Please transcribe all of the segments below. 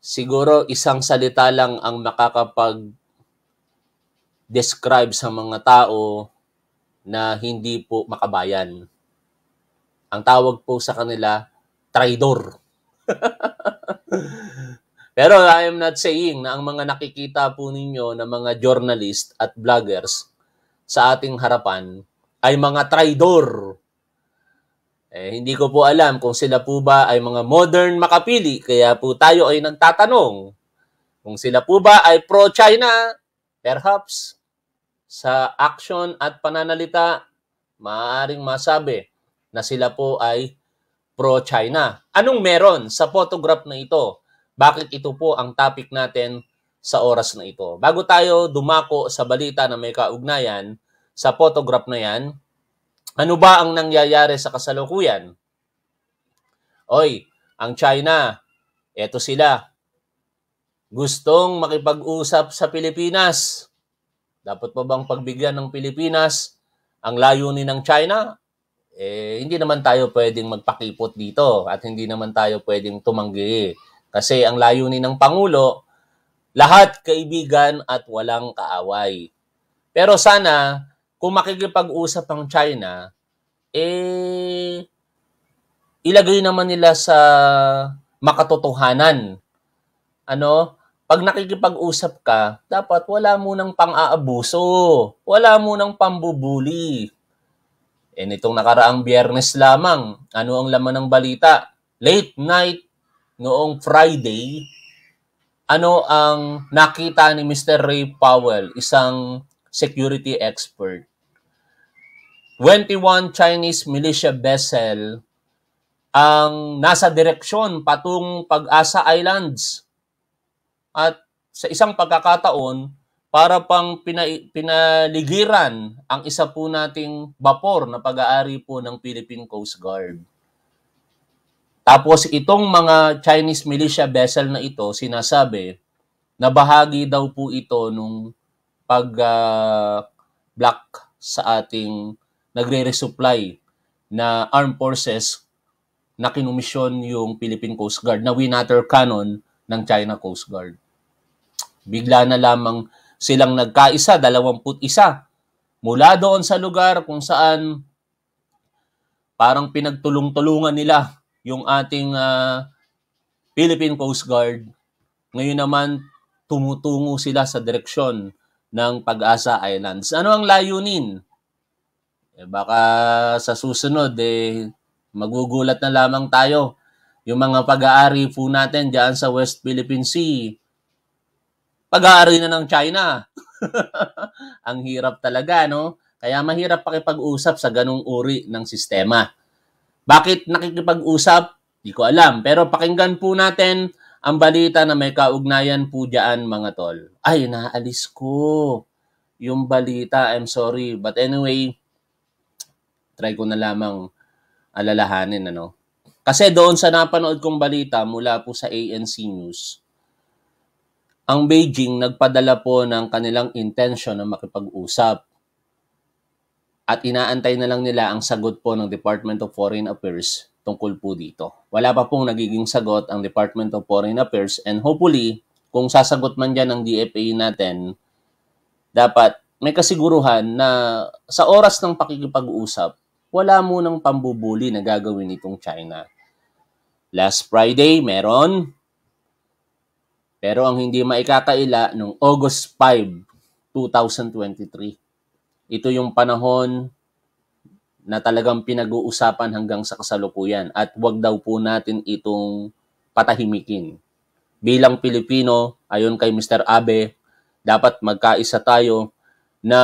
siguro isang salita lang ang makakapag describe sa mga tao na hindi po makabayan. Ang tawag po sa kanila, traidor. Pero I am not saying na ang mga nakikita po ninyo na mga journalist at bloggers sa ating harapan ay mga traidor eh, hindi ko po alam kung sila po ba ay mga modern makapili, kaya po tayo ay nagtatanong kung sila po ba ay pro-China, perhaps sa action at pananalita, maaaring masabi na sila po ay pro-China. Anong meron sa photograph na ito? Bakit ito po ang topic natin sa oras na ito? Bago tayo dumako sa balita na may kaugnayan sa photograph na yan, ano ba ang nangyayari sa kasalukuyan? Oy, ang China, eto sila. Gustong makipag-usap sa Pilipinas. Dapat pa bang pagbigyan ng Pilipinas ang layunin ng China? Eh, hindi naman tayo pwedeng magpakipot dito at hindi naman tayo pwedeng tumanggi. Kasi ang layunin ng Pangulo, lahat kaibigan at walang kaaway. Pero sana kung makikipag-usap ang China, eh, ilagay naman nila sa makatotohanan. Ano? Pag nakikipag-usap ka, dapat wala mo ng pang-aabuso. Wala mo ng pambubuli. Eh, nitong nakaraang biyernes lamang, ano ang laman ng balita? Late night noong Friday, ano ang nakita ni Mr. Ray Powell, isang security expert 21 Chinese militia vessel ang nasa direksyon patung Pag-asa Islands. At sa isang pagkakataon, para pang pina, pinaligiran ang isa po nating bapor na pag-aari po ng Philippine Coast Guard. Tapos itong mga Chinese militia vessel na ito, sinasabi na bahagi daw po ito nung pag uh, sa ating nagre-resupply na armed forces na kinumisyon yung Philippine Coast Guard na winater cannon ng China Coast Guard. Bigla na lamang silang nagkaisa, 21 mula doon sa lugar kung saan parang pinagtulong-tulungan nila yung ating uh, Philippine Coast Guard. Ngayon naman tumutungo sila sa direksyon ng Pag-asa Islands. Ano ang layunin eh baka sa susunod eh magugulat na lamang tayo yung mga pag-aari po natin diyan sa West Philippine Sea. Pag-aari na ng China. Ang hirap talaga, no? Kaya mahirap pakipag-usap sa ganung uri ng sistema. Bakit nakikipag-usap? Di ko alam. Pero pakinggan po natin ang balita na may kaugnayan po dyan, mga tol. Ay, naalis ko yung balita. I'm sorry. But anyway, try ko na lamang alalahanin, ano. Kasi doon sa napanood kong balita mula po sa ANC News, ang Beijing nagpadala po ng kanilang intention na makipag-usap. At inaantay na lang nila ang sagot po ng Department of Foreign Affairs tungkol po dito. Wala pa pong nagiging sagot ang Department of Foreign Affairs and hopefully, kung sasagot man dyan ang DFA natin, dapat may kasiguruhan na sa oras ng pakikipag-usap, wala munang pambubuli na gagawin nitong China. Last Friday, meron. Pero ang hindi maikakaila, noong August 5, 2023, ito yung panahon na talagang pinag-uusapan hanggang sa kasalukuyan at wag daw po natin itong patahimikin. Bilang Pilipino, ayon kay Mr. Abe, dapat magkaisa tayo na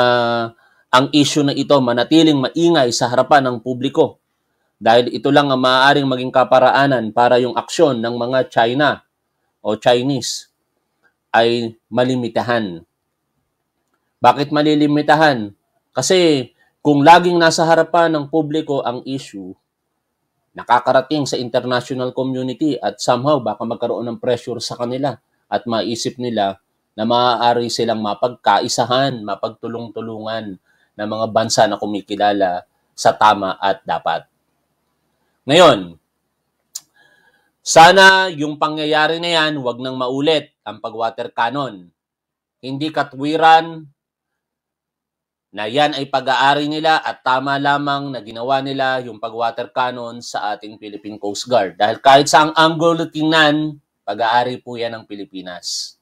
ang issue na ito manatiling maingay sa harapan ng publiko dahil ito lang ang maaaring maging kaparaanan para yung aksyon ng mga China o Chinese ay malimitahan. Bakit malilimitahan? Kasi kung laging nasa harapan ng publiko ang issue, nakakarating sa international community at somehow baka magkaroon ng pressure sa kanila at maisip nila na maaari silang mapagkaisahan, mapagtulong-tulungan ng mga bansa na kumikilala sa tama at dapat. Ngayon, sana yung pangyayari na yan, wag nang maulit ang pagwater cannon. Hindi katwiran na yan ay pag-aari nila at tama lamang na ginawa nila yung pagwater cannon sa ating Philippine Coast Guard. Dahil kahit sa ang angulo tingnan, pag-aari po yan ng Pilipinas.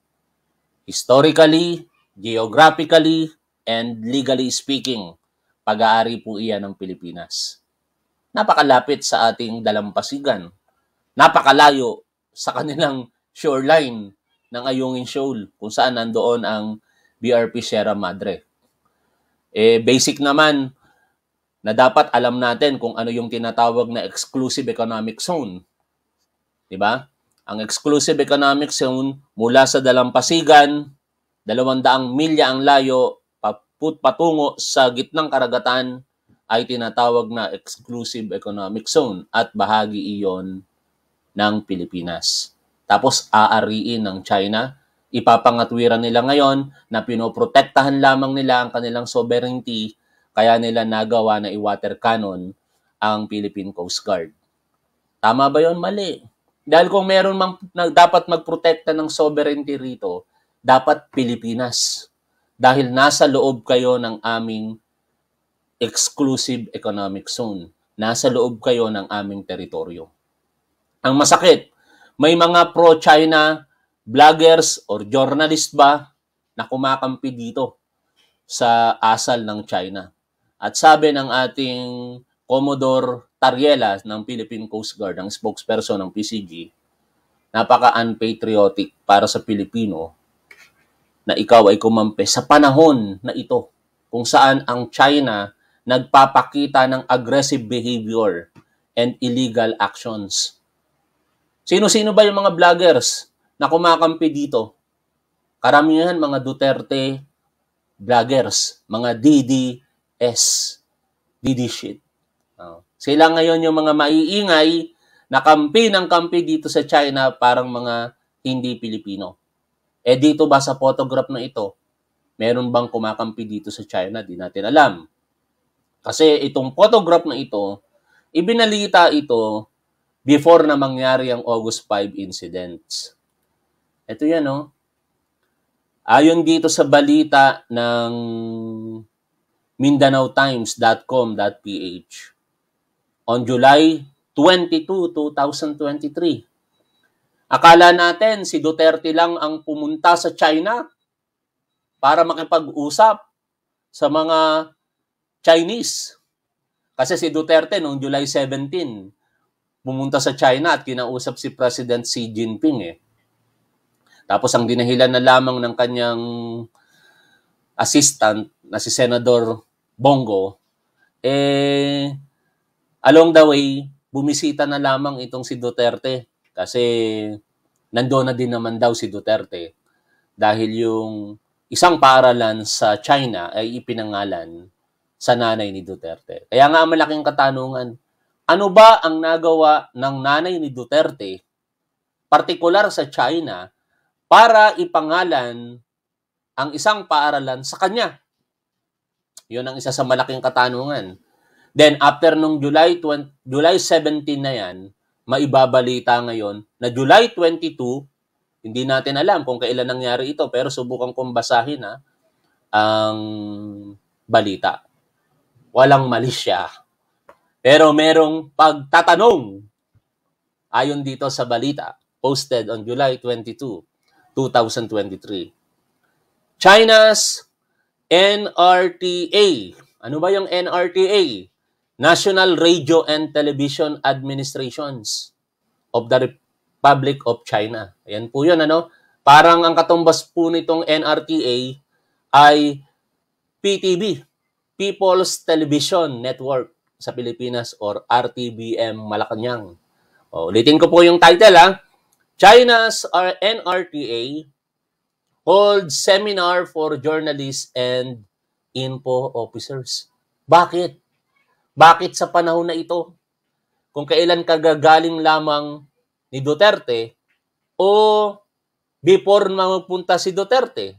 Historically, geographically, and legally speaking, pag-aari po iyan ng Pilipinas. Napakalapit sa ating dalampasigan. Napakalayo sa kanilang shoreline ng Ayungin Shoal kung saan nandoon ang BRP Sierra Madre. Eh, basic naman na dapat alam natin kung ano yung tinatawag na exclusive economic zone. 'Di ba? Ang exclusive economic zone mula sa Dalampasigan, 200 milya ang layo patungo sa gitnang karagatan ay tinatawag na exclusive economic zone at bahagi iyon ng Pilipinas. Tapos aariin ng China, ipapangatwiran nila ngayon na pinoprotektahan lamang nila ang kanilang sovereignty kaya nila nagawa na i-water cannon ang Philippine Coast Guard. Tama ba yon? Mali. Dahil kung meron mang na, dapat magprotekta ng sovereignty rito, dapat Pilipinas dahil nasa loob kayo ng aming exclusive economic zone. Nasa loob kayo ng aming teritoryo. Ang masakit, may mga pro-China vloggers or journalist ba na kumakampi dito sa asal ng China. At sabi ng ating Commodore Tariela ng Philippine Coast Guard, ang spokesperson ng PCG, napaka-unpatriotic para sa Pilipino na ikaw ay kumampi sa panahon na ito kung saan ang China nagpapakita ng aggressive behavior and illegal actions. Sino-sino ba yung mga vloggers na kumakampi dito? Karamihan mga Duterte vloggers, mga DDS, DD shit. Oh. Sila ngayon yung mga maiingay na kampi ng kampi dito sa China parang mga hindi Pilipino. Eh dito ba sa photograph na ito, meron bang kumakampi dito sa China? Di natin alam. Kasi itong photograph na ito, ibinalita ito before na mangyari ang August 5 incidents. Ito yan, no? Oh. Ayon dito sa balita ng MindanaoTimes.com.ph on July 22, 2023, Akala natin si Duterte lang ang pumunta sa China para makipag-usap sa mga Chinese. Kasi si Duterte noong July 17, pumunta sa China at kinausap si President Xi Jinping eh. Tapos ang dinahilan na lamang ng kanyang assistant na si Senator Bongo, eh, along the way, bumisita na lamang itong si Duterte kasi nandoon na din naman daw si Duterte dahil yung isang paaralan sa China ay ipinangalan sa nanay ni Duterte. Kaya nga malaking katanungan, ano ba ang nagawa ng nanay ni Duterte, partikular sa China, para ipangalan ang isang paaralan sa kanya? Yun ang isa sa malaking katanungan. Then after nung July 20, July 17 na yan, maibabalita ngayon na July 22, hindi natin alam kung kailan nangyari ito pero subukan kong basahin ha, ah, ang balita. Walang mali siya. Pero merong pagtatanong ayon dito sa balita posted on July 22, 2023. China's NRTA. Ano ba yung NRTA? National Radio and Television Administrations of the Republic of China. Ayan po yun, ano? Parang ang katumbas po nitong NRTA ay PTV, People's Television Network sa Pilipinas or RTBM Malacanang. O, ulitin ko po yung title, ha? China's NRTA holds seminar for journalists and info officers. Bakit? Bakit sa panahon na ito? Kung kailan kagagaling lamang ni Duterte o before magpunta si Duterte?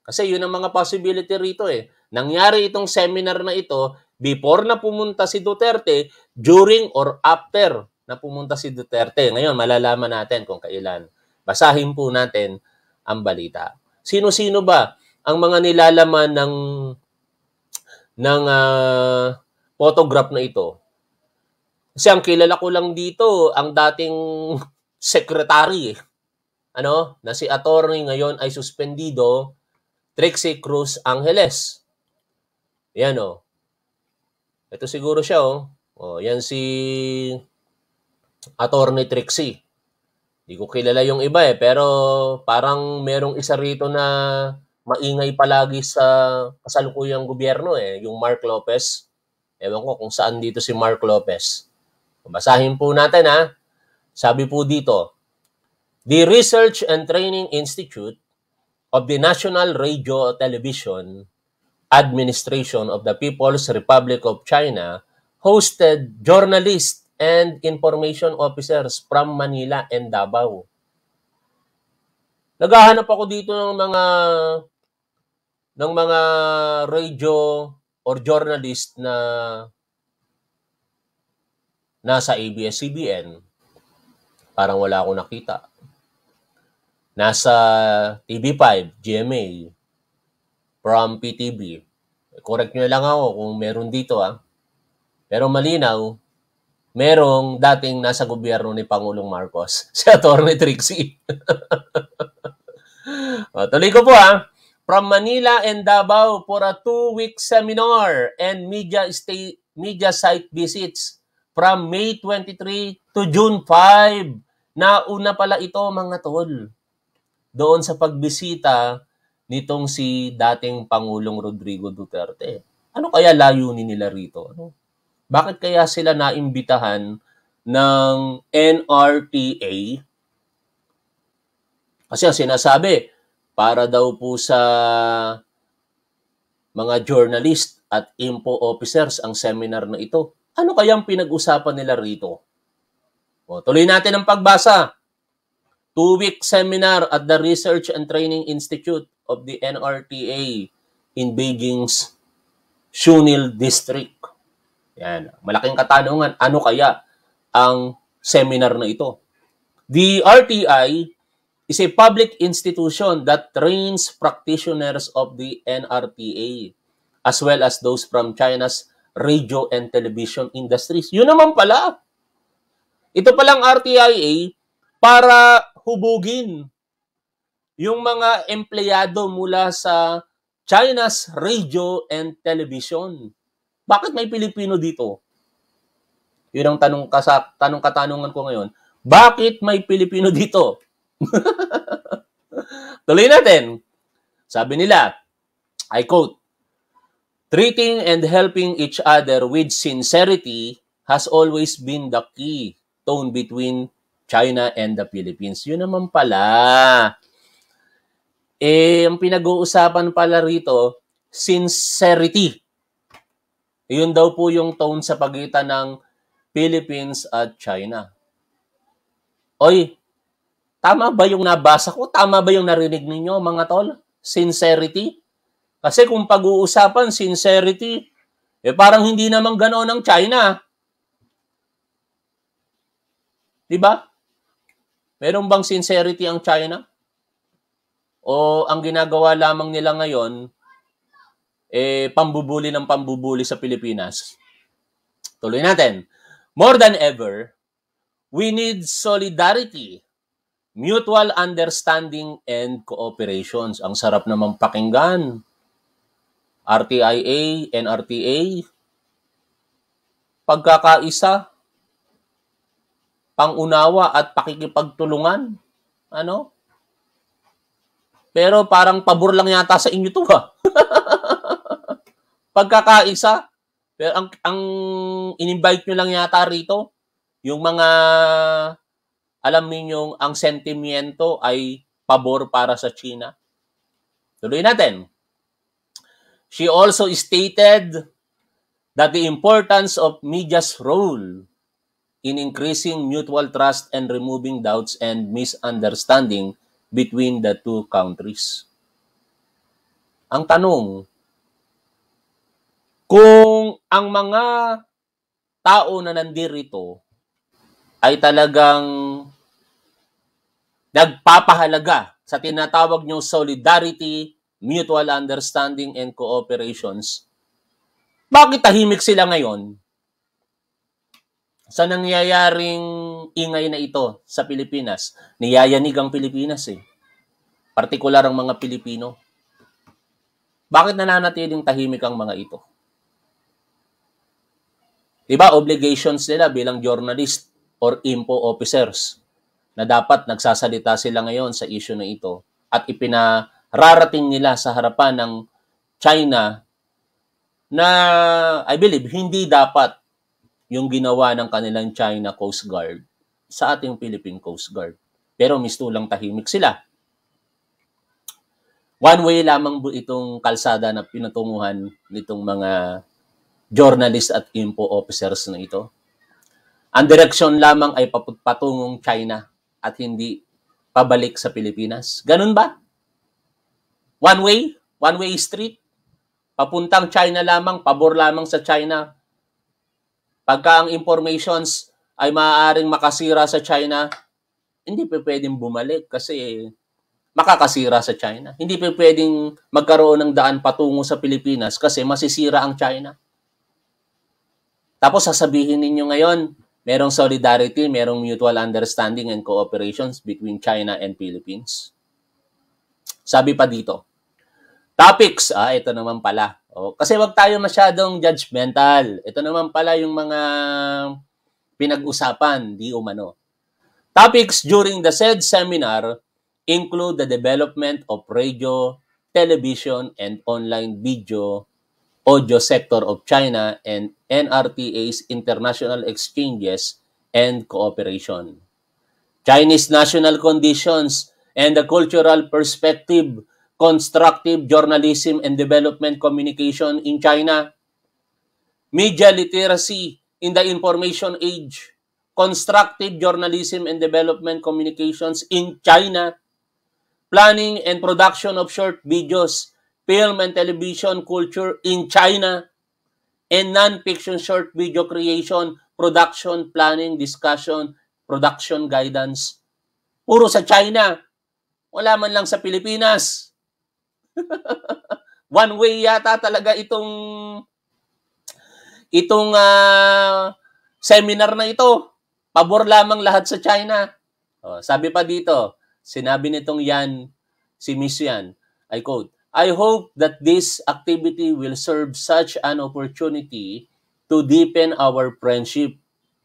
Kasi yun ang mga possibility rito eh. Nangyari itong seminar na ito before na pumunta si Duterte, during or after na pumunta si Duterte. Ngayon, malalaman natin kung kailan. Basahin po natin ang balita. Sino-sino ba ang mga nilalaman ng ng uh, photograph na ito. Kasi ang kilala ko lang dito, ang dating secretary, eh. ano, na si attorney ngayon ay suspendido, Trixie Cruz Angeles. Yan o. Oh. Ito siguro siya o. Oh. oh. yan si attorney Trixie. Hindi ko kilala yung iba eh, pero parang merong isa rito na maingay palagi sa kasalukuyang gobyerno eh, yung Mark Lopez. Ewan ko kung saan dito si Mark Lopez. Basahin po natin ha. Sabi po dito, The Research and Training Institute of the National Radio Television Administration of the People's Republic of China hosted journalists and information officers from Manila and Davao. Naghahanap ako dito ng mga ng mga radio or journalist na nasa ABS-CBN, parang wala akong nakita. Nasa TV5, GMA, from PTV. Correct nyo lang ako kung meron dito ah. Pero malinaw, merong dating nasa gobyerno ni Pangulong Marcos, si Atty. Trixie. o, tuloy ko po ah from Manila and Davao for a two-week seminar and media, stay, media site visits from May 23 to June 5. Nauna pala ito mga tol doon sa pagbisita nitong si dating Pangulong Rodrigo Duterte. Ano kaya layunin nila rito? Ano? Bakit kaya sila naimbitahan ng NRTA? Kasi ang sinasabi, para daw po sa mga journalist at info officers ang seminar na ito. Ano kaya ang pinag-usapan nila rito? O, tuloy natin ang pagbasa. Two-week seminar at the Research and Training Institute of the NRTA in Beijing's Shunil District. Yan. Malaking katanungan, ano kaya ang seminar na ito? The RTI is a public institution that trains practitioners of the NRPA as well as those from China's radio and television industries. Yun naman pala. Ito palang RTIA para hubugin yung mga empleyado mula sa China's radio and television. Bakit may Pilipino dito? Yun ang tanong, kasak, tanong katanungan ko ngayon. Bakit may Pilipino dito? Tuloy natin. Sabi nila, I quote, Treating and helping each other with sincerity has always been the key tone between China and the Philippines. Yun naman pala. Eh, ang pinag-uusapan pala rito, sincerity. Yun daw po yung tone sa pagitan ng Philippines at China. Oy, Tama ba yung nabasa ko? Tama ba yung narinig ninyo mga tol? Sincerity? Kasi kung pag-uusapan sincerity, eh parang hindi naman ganoon ang China. 'Di ba? Meron bang sincerity ang China? O ang ginagawa lamang nila ngayon eh pambubuli ng pambubuli sa Pilipinas? Tuloy natin. More than ever, we need solidarity Mutual understanding and cooperations. Ang sarap naman pakinggan. RTIA, NRTA, pagkakaisa, pangunawa at pakikipagtulungan. Ano? Pero parang pabor lang yata sa inyo to ha. pagkakaisa, pero ang, ang in-invite nyo lang yata rito, yung mga alam ninyong ang sentimiento ay pabor para sa China. Tuloy natin. She also stated that the importance of media's role in increasing mutual trust and removing doubts and misunderstanding between the two countries. Ang tanong, kung ang mga tao na nandirito ay talagang nagpapahalaga sa tinatawag niyong solidarity, mutual understanding, and cooperations, bakit tahimik sila ngayon sa nangyayaring ingay na ito sa Pilipinas? Niyayanig ang Pilipinas eh. Partikular ang mga Pilipino. Bakit nananatiling tahimik ang mga ito? Diba, obligations nila bilang journalist or info officers na dapat nagsasalita sila ngayon sa issue na ito at ipinararating nila sa harapan ng China na I believe hindi dapat yung ginawa ng kanilang China Coast Guard sa ating Philippine Coast Guard. Pero misto lang tahimik sila. One way lamang itong kalsada na pinatunguhan nitong mga journalist at info officers na ito. Ang direksyon lamang ay patungong China at hindi pabalik sa Pilipinas. Ganun ba? One way? One way street? Papuntang China lamang, pabor lamang sa China. Pagka ang informations ay maaaring makasira sa China, hindi pa pwedeng bumalik kasi makakasira sa China. Hindi pa pwedeng magkaroon ng daan patungo sa Pilipinas kasi masisira ang China. Tapos sasabihin ninyo ngayon, merong solidarity, merong mutual understanding and cooperation between China and Philippines. Sabi pa dito, topics, ah, ito naman pala. Oh, kasi wag tayo masyadong judgmental. Ito naman pala yung mga pinag-usapan, di umano. Topics during the said seminar include the development of radio, television, and online video audio sector of China and NRTA's international exchanges and cooperation. Chinese national conditions and the cultural perspective, constructive journalism and development communication in China, media literacy in the information age, constructive journalism and development communications in China, planning and production of short videos film and television culture in China, and non-fiction short video creation, production, planning, discussion, production guidance. Puro sa China. Wala man lang sa Pilipinas. One way yata talaga itong itong uh, seminar na ito. Pabor lamang lahat sa China. Oh, sabi pa dito, sinabi nitong yan, si Miss Yan, I quote, I hope that this activity will serve such an opportunity to deepen our friendship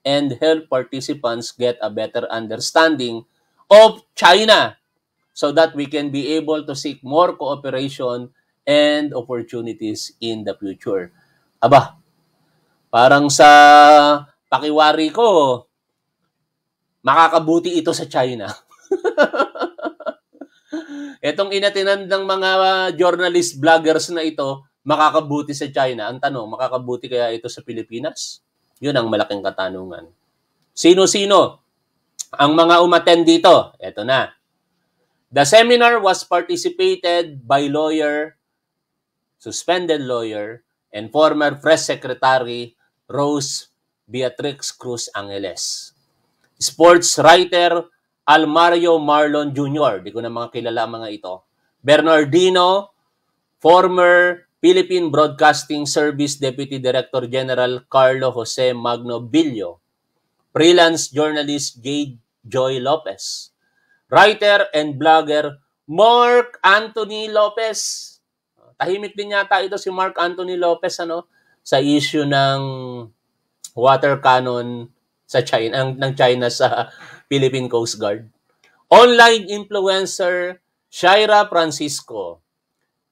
and help participants get a better understanding of China so that we can be able to seek more cooperation and opportunities in the future. Aba, parang sa pakiwari ko, makakabuti ito sa China. Itong inatinan ng mga ah, journalist vloggers na ito, makakabuti sa China. Ang tanong, makakabuti kaya ito sa Pilipinas? Yun ang malaking katanungan. Sino-sino ang mga umaten dito? Ito na. The seminar was participated by lawyer, suspended lawyer, and former press secretary Rose Beatrix Cruz Angeles. Sports writer Almario Marlon Jr., di ko na mga kilala mga ito. Bernardino, former Philippine Broadcasting Service Deputy Director General Carlo Jose Magno Billo, freelance journalist Jade Joy Lopez, writer and blogger Mark Anthony Lopez. Tahimik din yata ito si Mark Anthony Lopez ano sa issue ng water cannon sa China, ang, ng China sa Philippine Coast Guard. Online influencer Shaira Francisco,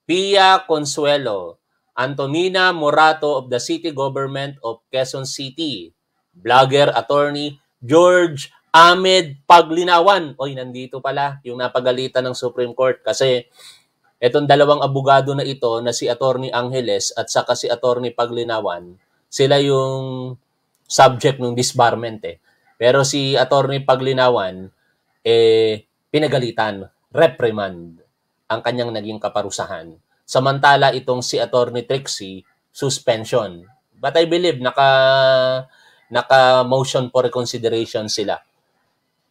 Pia Consuelo, Antonina Morato of the City Government of Quezon City, blogger, attorney, George Ahmed Paglinawan. Oy, nandito pala yung napagalitan ng Supreme Court kasi etong dalawang abogado na ito na si Attorney Angeles at saka si Attorney Paglinawan, sila yung subject ng disbarment eh. Pero si Attorney Paglinawan, eh, pinagalitan, reprimand ang kanyang naging kaparusahan. Samantala itong si Attorney Trixie, suspension. But I believe naka, naka motion for reconsideration sila.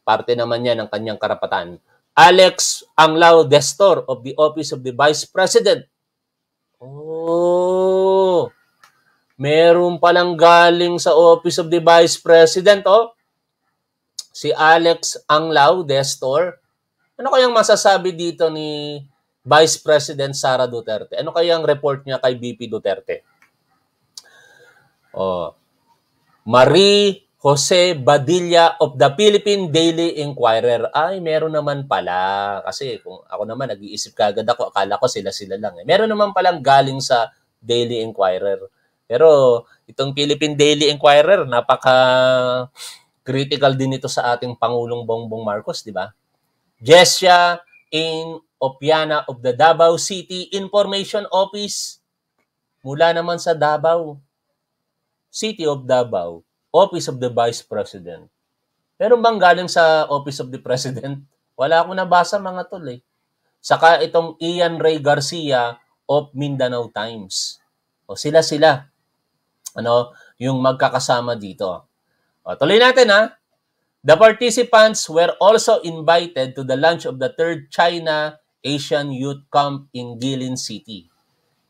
Parte naman yan ng kanyang karapatan. Alex Anglao Destor of the Office of the Vice President. Oh, Meron palang galing sa Office of the Vice President, oh. Si Alex Anglao Destor. Ano kayang masasabi dito ni Vice President Sara Duterte? Ano kayang report niya kay BP Duterte? Oh. Marie Jose Badilla of the Philippine Daily Inquirer. Ay, meron naman pala. Kasi kung ako naman, nag-iisip kagad ako. Akala ko sila-sila lang. Eh. Meron naman palang galing sa Daily Inquirer. Pero itong Philippine Daily Inquirer, napaka critical din ito sa ating Pangulong Bongbong Marcos, di ba? Jessia in Opiana of the Davao City Information Office mula naman sa Davao. City of Davao, Office of the Vice President. Pero bang galing sa Office of the President? Wala akong nabasa mga tol eh. Saka itong Ian Ray Garcia of Mindanao Times. O sila sila ano, yung magkakasama dito. O, tuloy natin ha. The participants were also invited to the launch of the 3rd China Asian Youth Camp in Guilin City.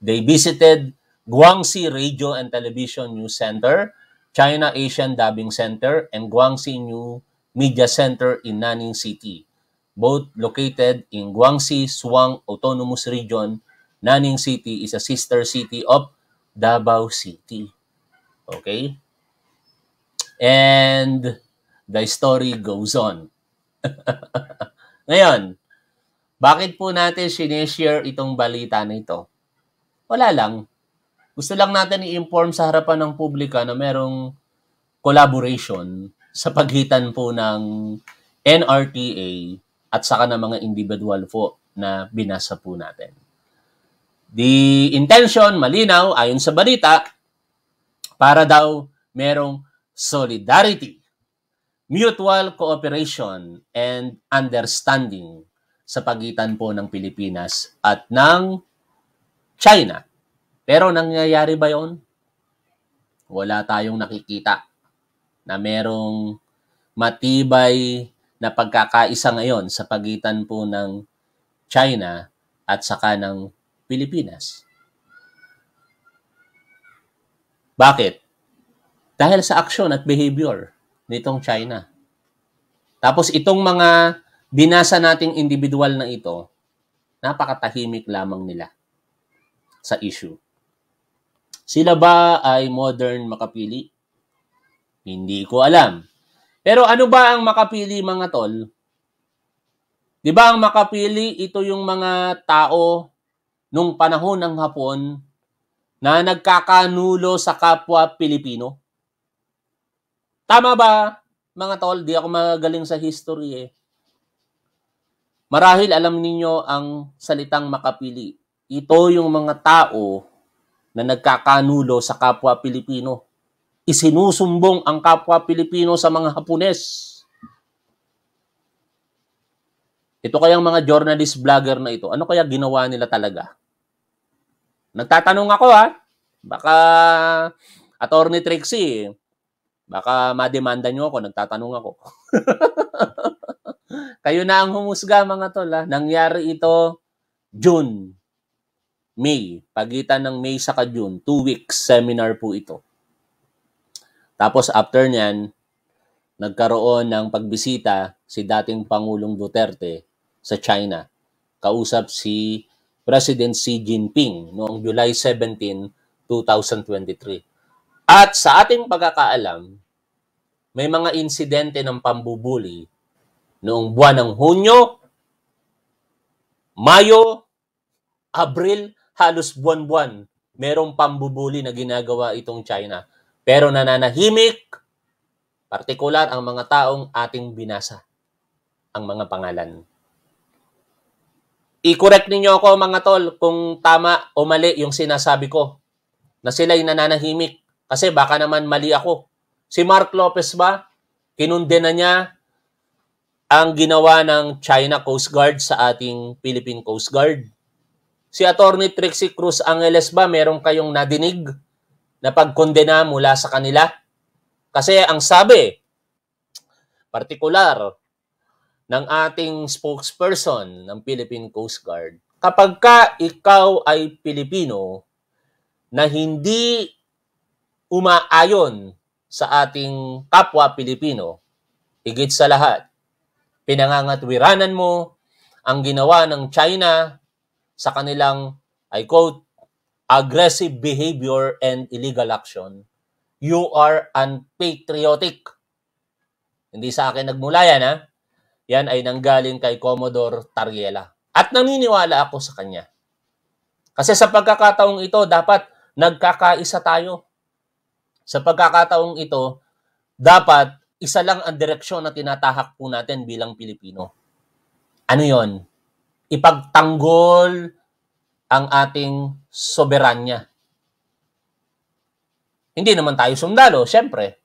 They visited Guangxi Radio and Television News Center, China Asian Dubbing Center, and Guangxi New Media Center in Nanning City, both located in Guangxi Suang Autonomous Region. Nanning City is a sister city of Davao City. Okay? And the story goes on. Ngayon, bakit po natin sineshare itong balita na ito? Wala lang. Gusto lang natin i-inform sa harapan ng publika na merong collaboration sa pagitan po ng NRTA at saka ng mga individual po na binasa po natin. The intention, malinaw, ayon sa balita, para daw merong solidarity, mutual cooperation, and understanding sa pagitan po ng Pilipinas at ng China. Pero nangyayari ba yon? Wala tayong nakikita na merong matibay na pagkakaisa ngayon sa pagitan po ng China at saka ng Pilipinas. Bakit? Dahil sa aksyon at behavior nitong China. Tapos itong mga binasa nating individual na ito, napakatahimik lamang nila sa issue. Sila ba ay modern makapili? Hindi ko alam. Pero ano ba ang makapili mga tol? 'Di ba ang makapili ito yung mga tao nung panahon ng Hapon na nagkakanulo sa kapwa Pilipino? Tama ba, mga tol? Di ako magaling sa history eh. Marahil alam ninyo ang salitang makapili. Ito yung mga tao na nagkakanulo sa kapwa Pilipino. Isinusumbong ang kapwa Pilipino sa mga Hapones. Ito kayang mga journalist vlogger na ito. Ano kaya ginawa nila talaga? Nagtatanong ako ha. Baka Attorney Trixie, baka mademanda nyo ako, nagtatanong ako. Kayo na ang humusga mga tol ha. Nangyari ito June, May. Pagitan ng May sa June. Two weeks seminar po ito. Tapos after niyan, nagkaroon ng pagbisita si dating Pangulong Duterte sa China. Kausap si President Xi Jinping noong July 17, 2023. At sa ating pagkakaalam, may mga insidente ng pambubuli noong buwan ng Hunyo, Mayo, Abril, halos buwan-buwan merong pambubuli na ginagawa itong China. Pero nananahimik, partikular ang mga taong ating binasa, ang mga pangalan. I-correct ninyo ako mga tol kung tama o mali yung sinasabi ko na sila'y nananahimik kasi baka naman mali ako. Si Mark Lopez ba, kinunde na niya ang ginawa ng China Coast Guard sa ating Philippine Coast Guard? Si Attorney Trixie Cruz Angeles ba, meron kayong nadinig na pagkondena mula sa kanila? Kasi ang sabi, partikular ng ating spokesperson ng Philippine Coast Guard, kapag ka ikaw ay Pilipino na hindi umaayon sa ating kapwa Pilipino, higit sa lahat, pinangangatwiranan mo ang ginawa ng China sa kanilang, I quote, aggressive behavior and illegal action, you are unpatriotic. Hindi sa akin nagmula yan, ha? yan ay nanggaling kay Commodore Tariela. At naniniwala ako sa kanya. Kasi sa pagkakataong ito, dapat nagkakaisa tayo. Sa pagkakataong ito, dapat isa lang ang direksyon na tinatahak po natin bilang Pilipino. Ano yon? Ipagtanggol ang ating soberanya. Hindi naman tayo sundalo, syempre.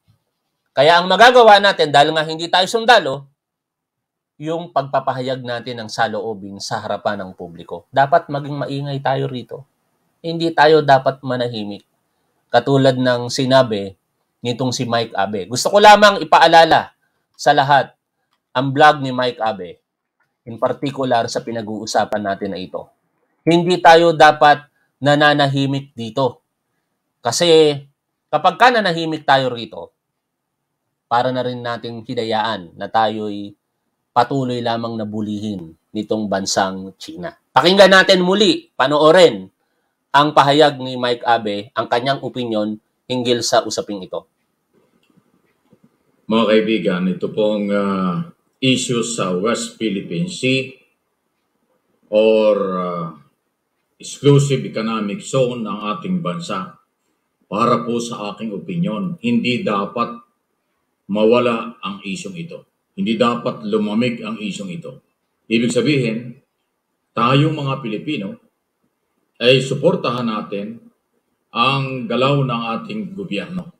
Kaya ang magagawa natin, dahil nga hindi tayo sundalo, yung pagpapahayag natin ng saloobin sa harapan ng publiko. Dapat maging maingay tayo rito. Hindi tayo dapat manahimik. Katulad ng sinabi nitong si Mike Abe. Gusto ko lamang ipaalala sa lahat ang vlog ni Mike Abe, in particular sa pinag-uusapan natin na ito. Hindi tayo dapat nananahimik dito. Kasi kapag ka nanahimik tayo rito, para na rin nating hidayaan na tayo'y patuloy lamang nabulihin nitong bansang China. Pakinggan natin muli, panoorin ang pahayag ni Mike Abe, ang kanyang opinion hinggil sa usaping ito. Mga kaibigan, ito pong uh, issue sa West Philippine Sea or uh, exclusive economic zone ng ating bansa. Para po sa aking opinion, hindi dapat mawala ang isyong ito. Hindi dapat lumamig ang isyong ito. Ibig sabihin, tayong mga Pilipino ay suportahan natin ang galaw ng ating gobyerno.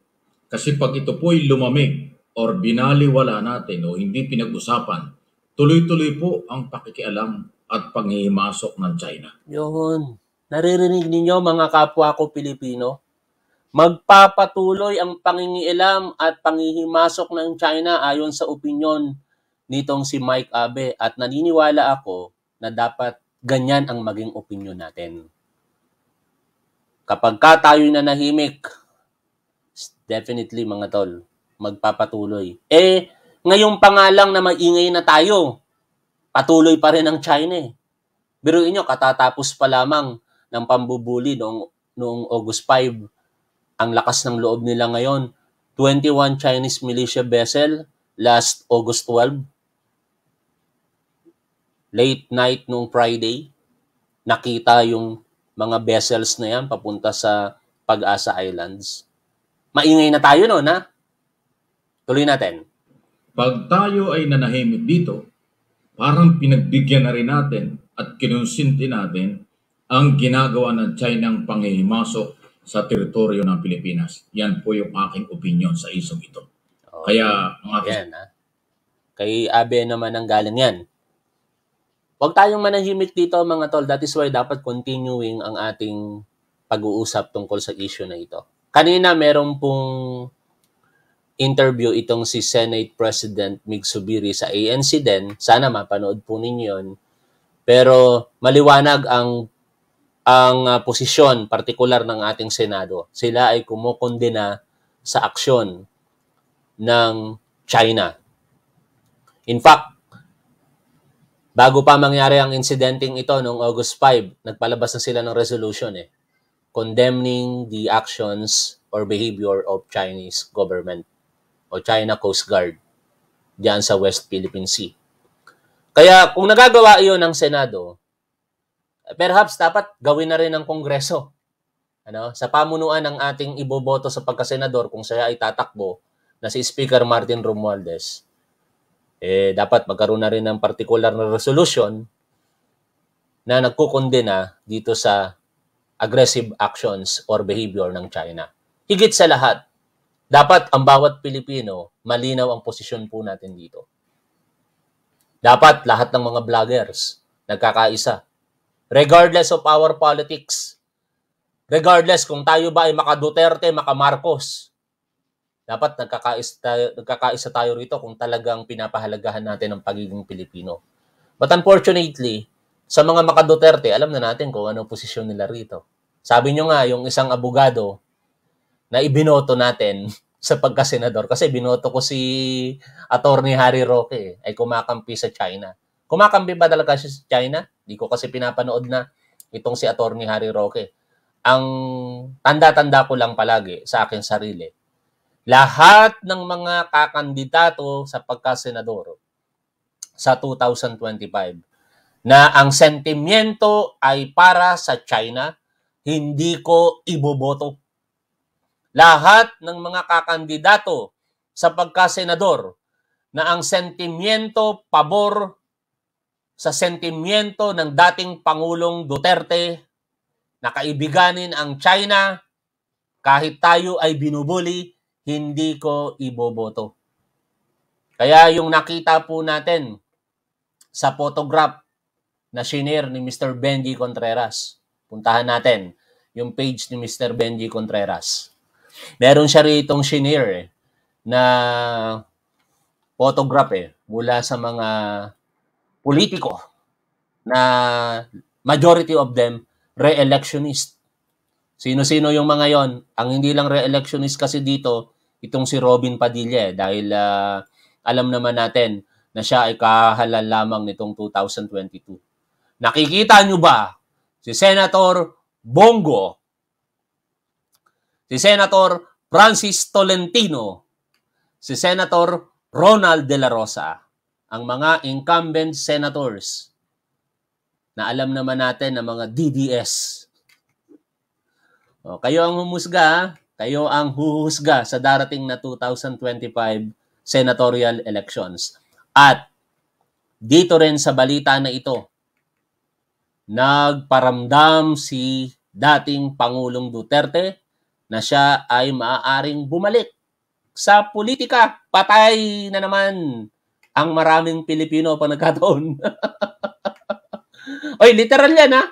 Kasi pag ito po'y lumamig or binaliwala natin o hindi pinag-usapan, tuloy-tuloy po ang pakikialam at panghihimasok ng China. Yun. Naririnig ninyo mga kapwa ko Pilipino? Magpapatuloy ang pangingialam at pangihimasok ng China ayon sa opinyon nitong si Mike Abe at naniniwala ako na dapat ganyan ang maging opinyon natin. Kapag ka tayo na nahimik, definitely mga tol, magpapatuloy. Eh, ngayong pangalang na maingay na tayo, patuloy pa rin ang China eh. Biruin nyo, katatapos pa lamang ng pambubuli noong, noong August 5 ang lakas ng loob nila ngayon. 21 Chinese militia vessel last August 12. Late night nung Friday, nakita yung mga vessels na yan papunta sa Pag-asa Islands. Maingay na tayo noon, ha? Tuloy natin. Pag tayo ay nanahimik dito, parang pinagbigyan na rin natin at kinunsinti natin ang ginagawa ng China ng panghihimasok sa teritoryo ng Pilipinas. Yan po yung aking opinion sa isong ito. Okay. Kaya mga Yan, ha? Ah. Kay Abe naman ang galing yan. Huwag tayong manahimik dito mga tol. That is why dapat continuing ang ating pag-uusap tungkol sa issue na ito. Kanina meron pong interview itong si Senate President Mig Subiri sa ANC din. Sana mapanood po ninyo yun. Pero maliwanag ang ang uh, posisyon partikular ng ating Senado. Sila ay kumukondena sa aksyon ng China. In fact, bago pa mangyari ang insidenteng ito noong August 5, nagpalabas na sila ng resolution eh, condemning the actions or behavior of Chinese government o China Coast Guard diyan sa West Philippine Sea. Kaya kung nagagawa iyon ng Senado, perhaps dapat gawin na rin ng Kongreso. Ano, sa pamunuan ng ating iboboto sa pagkasenador kung siya ay tatakbo na si Speaker Martin Romualdez, eh dapat magkaroon na rin ng particular na resolution na nagkukondena dito sa aggressive actions or behavior ng China. Higit sa lahat, dapat ang bawat Pilipino malinaw ang posisyon po natin dito. Dapat lahat ng mga vloggers nagkakaisa regardless of our politics, regardless kung tayo ba ay maka Duterte, maka Marcos, dapat nagkakaisa tayo, nagkakaisa tayo rito kung talagang pinapahalagahan natin ang pagiging Pilipino. But unfortunately, sa mga maka Duterte, alam na natin kung ano posisyon nila rito. Sabi nyo nga, yung isang abogado na ibinoto natin sa pagkasenador, kasi binoto ko si Attorney Harry Roque, eh. ay kumakampi sa China. Kumakampi ba talaga siya sa China? Di ko kasi pinapanood na itong si Attorney Harry Roque. Ang tanda-tanda ko lang palagi sa akin sarili, lahat ng mga kakandidato sa pagkasenador sa 2025 na ang sentimiento ay para sa China, hindi ko iboboto. Lahat ng mga kakandidato sa pagkasenador na ang sentimiento pabor sa sentimiento ng dating Pangulong Duterte na kaibiganin ang China kahit tayo ay binubuli, hindi ko iboboto. Kaya yung nakita po natin sa photograph na shinare ni Mr. Benji Contreras, puntahan natin yung page ni Mr. Benji Contreras. Meron siya ritong shinare eh, na photograph eh, mula sa mga politiko na majority of them re-electionist. Sino-sino yung mga yon? Ang hindi lang re-electionist kasi dito, itong si Robin Padilla eh, dahil uh, alam naman natin na siya ay kahalan lamang nitong 2022. Nakikita nyo ba si Senator Bongo, si Senator Francis Tolentino, si Senator Ronald De La Rosa, ang mga incumbent senators na alam naman natin na mga DDS. O, kayo ang humusga, kayo ang huhusga sa darating na 2025 senatorial elections. At dito rin sa balita na ito, nagparamdam si dating Pangulong Duterte na siya ay maaaring bumalik sa politika. Patay na naman ang maraming Pilipino pa nagkataon. Oy, literal yan ha.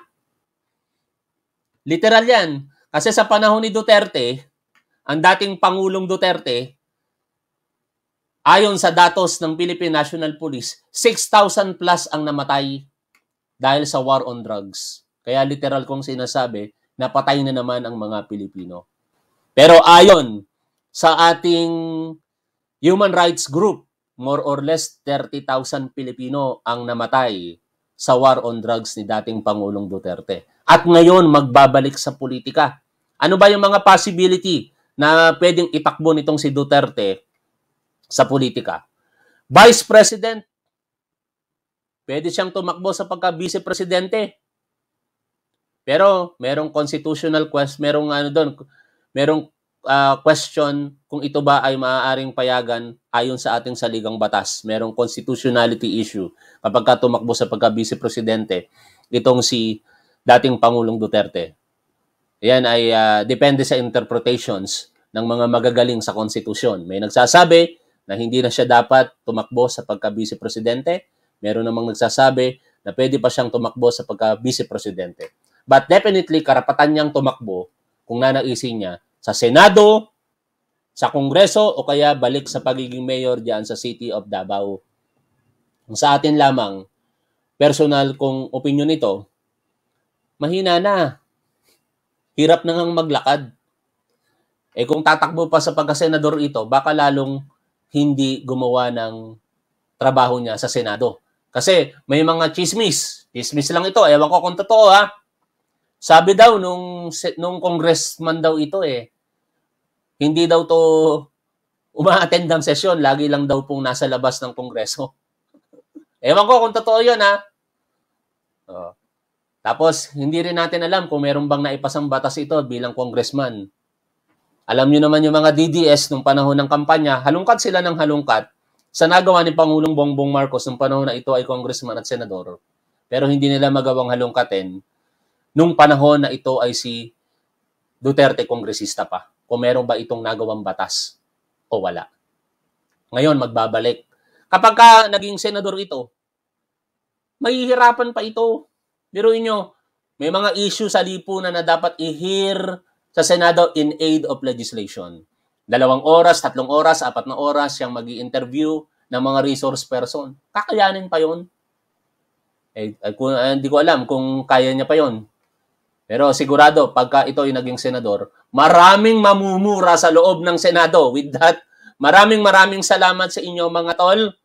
Literal yan. Kasi sa panahon ni Duterte, ang dating Pangulong Duterte, ayon sa datos ng Philippine National Police, 6,000 plus ang namatay dahil sa war on drugs. Kaya literal kong sinasabi, napatay na naman ang mga Pilipino. Pero ayon sa ating human rights group, more or less 30,000 Pilipino ang namatay sa war on drugs ni dating Pangulong Duterte. At ngayon, magbabalik sa politika. Ano ba yung mga possibility na pwedeng itakbo nitong si Duterte sa politika? Vice President, pwede siyang tumakbo sa pagka-Vice Presidente. Pero merong constitutional quest, merong ano doon, merong uh, question kung ito ba ay maaaring payagan ayon sa ating saligang batas. Merong constitutionality issue kapag ka tumakbo sa pagka-vice presidente itong si dating Pangulong Duterte. Yan ay uh, depende sa interpretations ng mga magagaling sa konstitusyon. May nagsasabi na hindi na siya dapat tumakbo sa pagka-vice presidente. Meron namang nagsasabi na pwede pa siyang tumakbo sa pagka-vice presidente. But definitely, karapatan niyang tumakbo kung nanaisin niya sa Senado, sa Kongreso, o kaya balik sa pagiging mayor diyan sa City of Davao. Ang sa atin lamang, personal kong opinion nito, mahina na. Hirap na ngang maglakad. Eh kung tatakbo pa sa pagka-senador ito, baka lalong hindi gumawa ng trabaho niya sa Senado. Kasi may mga chismis. Chismis lang ito. Ewan ko kung totoo ha. Sabi daw nung nung congressman daw ito eh. Hindi daw to umaattend ng sesyon, lagi lang daw pong nasa labas ng kongreso. Ewan ko kung totoo 'yon ha. Oh. Tapos hindi rin natin alam kung meron bang naipasang batas ito bilang congressman. Alam niyo naman yung mga DDS nung panahon ng kampanya, halungkat sila ng halungkat sa nagawa ni Pangulong Bongbong Marcos nung panahon na ito ay congressman at senador. Pero hindi nila magawang halungkatin nung panahon na ito ay si Duterte kongresista pa. Kung meron ba itong nagawang batas o wala. Ngayon, magbabalik. Kapag ka naging senador ito, mahihirapan pa ito. Biruin nyo, may mga issue sa lipunan na dapat i-hear sa Senado in aid of legislation. Dalawang oras, tatlong oras, apat na oras siyang mag interview ng mga resource person. Kakayanin pa yon. Eh, eh, eh, hindi ko alam kung kaya niya pa yon. Pero sigurado, pagka ito ay naging senador, maraming mamumura sa loob ng Senado. With that, maraming maraming salamat sa inyo mga tol.